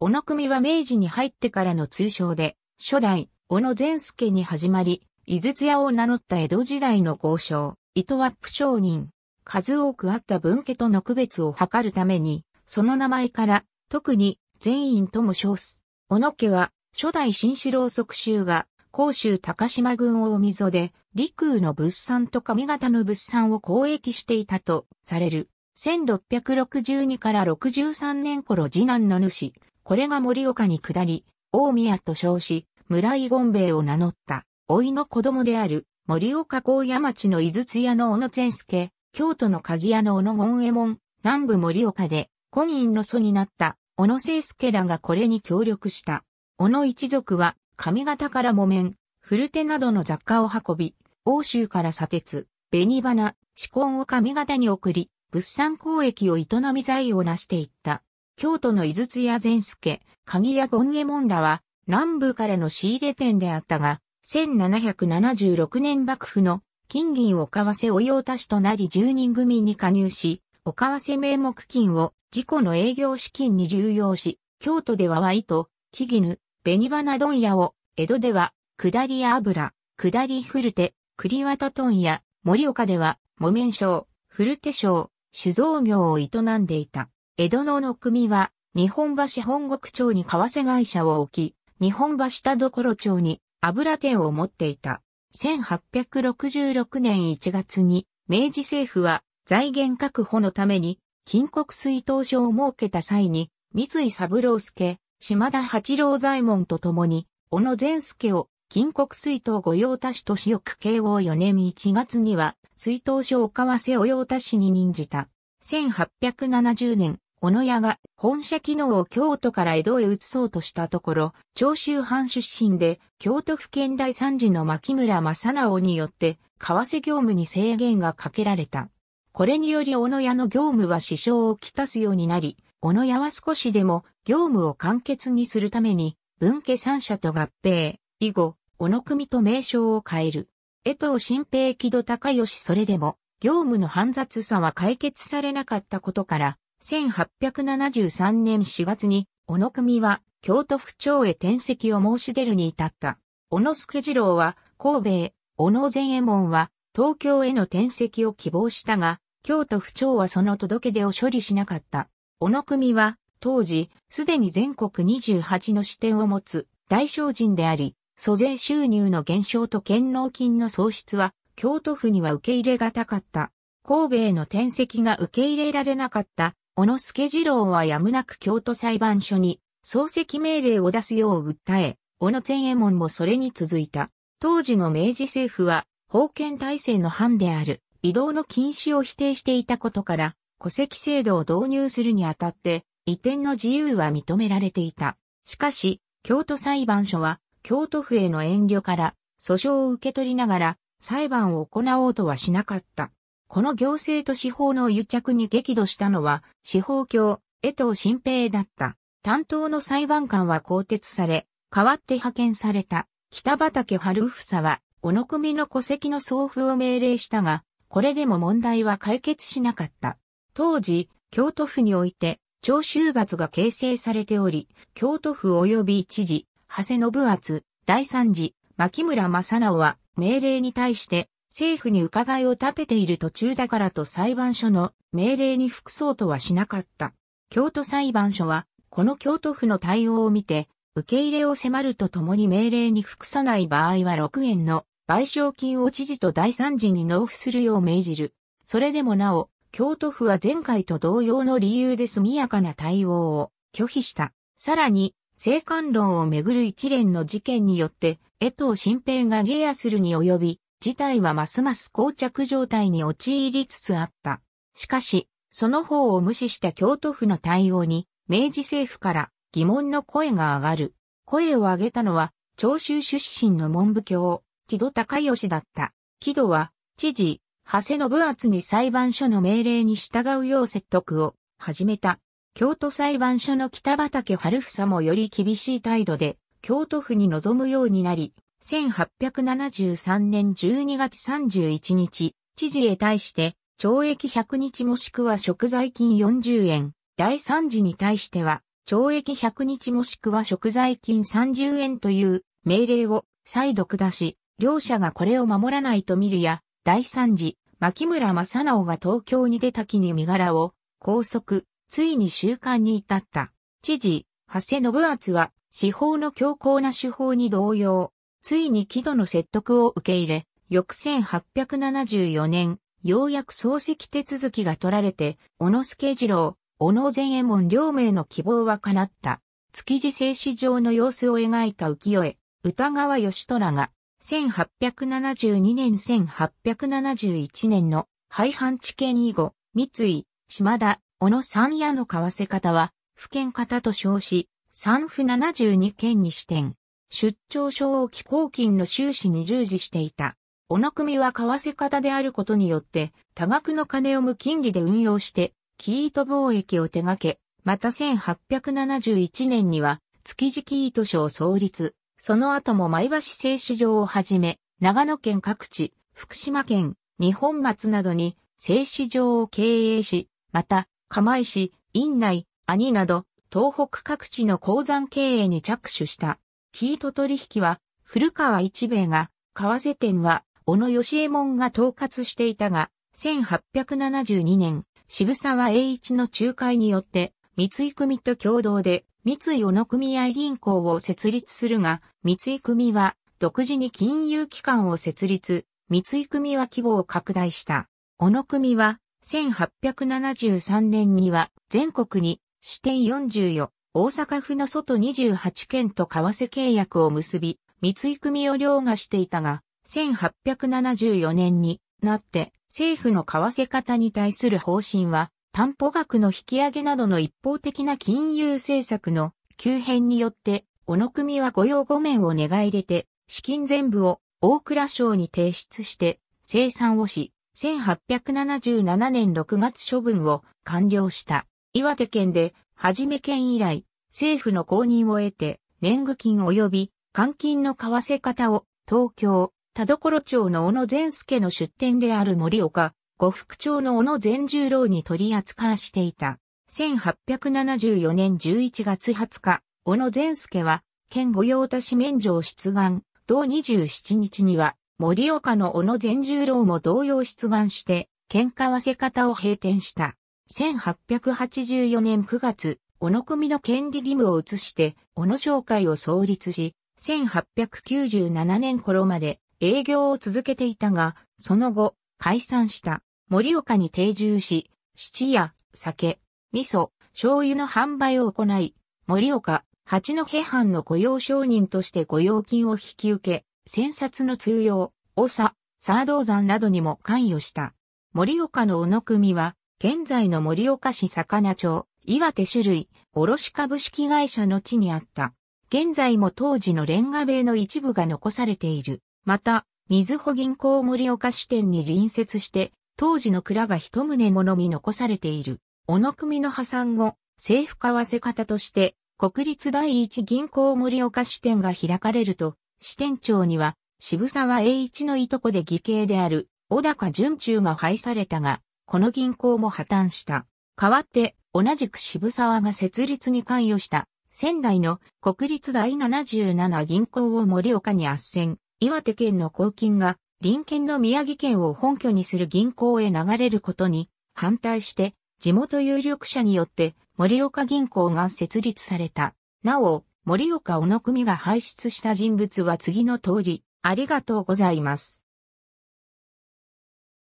小野組は明治に入ってからの通称で、初代、小野善助に始まり、井筒屋を名乗った江戸時代の豪商、糸ワップ商人。数多くあった分家との区別を図るために、その名前から、特に、善院とも称す。小野家は、初代新四郎即州が、甲州高島郡大溝で、陸の物産と上方の物産を交易していたとされる。1662から63年頃次男の主、これが盛岡に下り、大宮と称し、村井権兵衛を名乗った、老いの子供である、盛岡高野町の井筒屋の小野善助、京都の鍵屋の小野権衛門、南部盛岡で、婚姻の祖になった、小野清助らがこれに協力した。小野一族は、上方から木綿、古手などの雑貨を運び、欧州から砂鉄、紅花、紫根を上方に送り、物産交易を営み財を成していった。京都の井筒屋善助、鍵屋権右衛門らは、南部からの仕入れ店であったが、1776年幕府の金銀おかわせ御用達となり10人組に加入し、おかわせ名目金を自己の営業資金に重要し、京都ではワイト、木絹、紅花問屋を、江戸では、下り油、下り古手、栗綿問屋、盛岡では、木綿商、古手商、酒造業を営んでいた。江戸のの組は、日本橋本国町に為替会社を置き、日本橋田所町に油店を持っていた。1866年1月に、明治政府は財源確保のために、金国水頭所を設けた際に、三井三郎助、島田八郎左衛門と共に、小野善助を金国水頭御用達としよく慶応4年1月には、水頭所を為替御用達に任じた。1870年、小野屋が本社機能を京都から江戸へ移そうとしたところ、長州藩出身で京都府県大三次の牧村正直によって、為替業務に制限がかけられた。これにより小野屋の業務は支障をきたすようになり、小野屋は少しでも業務を簡潔にするために、文家三社と合併、以後、小野組と名称を変える。江藤新平木戸高義それでも、業務の煩雑さは解決されなかったことから、1873年4月に、小野組は京都府庁へ転籍を申し出るに至った。小野助次郎は神戸へ、小野善衛門は東京への転籍を希望したが、京都府庁はその届け出を処理しなかった。小野組は当時、すでに全国28の支店を持つ大商人であり、租税収入の減少と県納金の喪失は、京都府には受け入れがたかった。神戸への転籍が受け入れられなかった小野助次郎はやむなく京都裁判所に漱石命令を出すよう訴え、小野千右衛門もそれに続いた。当時の明治政府は、封建体制の藩である、移動の禁止を否定していたことから、戸籍制度を導入するにあたって、移転の自由は認められていた。しかし、京都裁判所は、京都府への遠慮から、訴訟を受け取りながら、裁判を行おうとはしなかった。この行政と司法の癒着に激怒したのは、司法卿、江藤新平だった。担当の裁判官は更迭され、代わって派遣された、北畠春房は、小野組の戸籍の送付を命令したが、これでも問題は解決しなかった。当時、京都府において、長州罰が形成されており、京都府及び知事、長谷信厚、第三次、牧村正直は、命令に対して、政府に伺いを立てている途中だからと裁判所の命令に服そうとはしなかった。京都裁判所は、この京都府の対応を見て、受け入れを迫るとともに命令に服さない場合は6円の賠償金を知事と第三次に納付するよう命じる。それでもなお、京都府は前回と同様の理由で速やかな対応を拒否した。さらに、性官論をめぐる一連の事件によって、江藤新平が下野するに及び、事態はますます膠着状態に陥りつつあった。しかし、その方を無視した京都府の対応に、明治政府から疑問の声が上がる。声を上げたのは、長州出身の文部教、木戸高義だった。木戸は、知事、長谷信厚に裁判所の命令に従うよう説得を始めた。京都裁判所の北畠春房もより厳しい態度で、京都府に臨むようになり、1873年12月31日、知事へ対して懲役100日もしくは食材金40円、第三次に対しては懲役100日もしくは食材金30円という命令を再度下し、両者がこれを守らないと見るや、第三次、牧村正直が東京に出た木に身柄を拘束、ついに習慣に至った。知事、長谷信厚は、司法の強硬な手法に同様、ついに木戸の説得を受け入れ、翌1874年、ようやく漱石手続きが取られて、小野助次郎、小野善衛門両名の希望は叶った。築地静止場の様子を描いた浮世絵、歌川義虎が、1872年1871年の廃藩置県以後、三井、島田、小野三夜の為わせ方は、府県方と称し、三府72県に支店。出張賞を寄公金の収支に従事していた。小野組は為替方であることによって、多額の金を無金利で運用して、キート貿易を手掛け、また1871年には、築地キート賞創立、その後も前橋製紙場をはじめ、長野県各地、福島県、日本松などに製紙場を経営し、また、釜石、院内、兄など、東北各地の鉱山経営に着手した。キート取引は、古川一兵衛が、為替店は、小野義右衛門が統括していたが、1872年、渋沢栄一の仲介によって、三井組と共同で、三井小野組合銀行を設立するが、三井組は、独自に金融機関を設立、三井組は規模を拡大した。小野組は、1873年には、全国に、支店44大阪府の外28県と為替契約を結び、三井組を凌駕していたが、1874年になって政府の為替方に対する方針は、担保額の引き上げなどの一方的な金融政策の急変によって、小野組は御用御免を願い出て、資金全部を大倉省に提出して、生産をし、1877年6月処分を完了した。岩手県ではじめ県以来、政府の公認を得て、年貢金及び換金の為替方を東京、田所町の小野善助の出店である森岡、呉服町の小野善十郎に取り扱わしていた。1874年11月20日、小野善助は、県御用達免状出願、同27日には、森岡の小野善十郎も同様出願して、県わせ方を閉店した。1884年9月、小野組の権利義務を移して、小野商会を創立し、1897年頃まで営業を続けていたが、その後、解散した、森岡に定住し、七夜、酒、味噌、醤油の販売を行い、森岡、八戸藩の雇用商人として雇用金を引き受け、戦札の通用、長、佐道山などにも関与した。森岡の小野組は、現在の盛岡市魚町、岩手種類、卸株式会社の地にあった。現在も当時のレンガ塀の一部が残されている。また、水穂銀行盛岡支店に隣接して、当時の蔵が一棟ものみ残されている。小野組の破産後、政府為替方として、国立第一銀行盛岡支店が開かれると、支店長には、渋沢栄一のいとこで義兄である、小高順中が配されたが、この銀行も破綻した。代わって、同じく渋沢が設立に関与した、仙台の国立第77銀行を盛岡に圧旋、岩手県の公金が、臨県の宮城県を本拠にする銀行へ流れることに、反対して、地元有力者によって盛岡銀行が設立された。なお、盛岡小野組が輩出した人物は次の通り、ありがとうございます。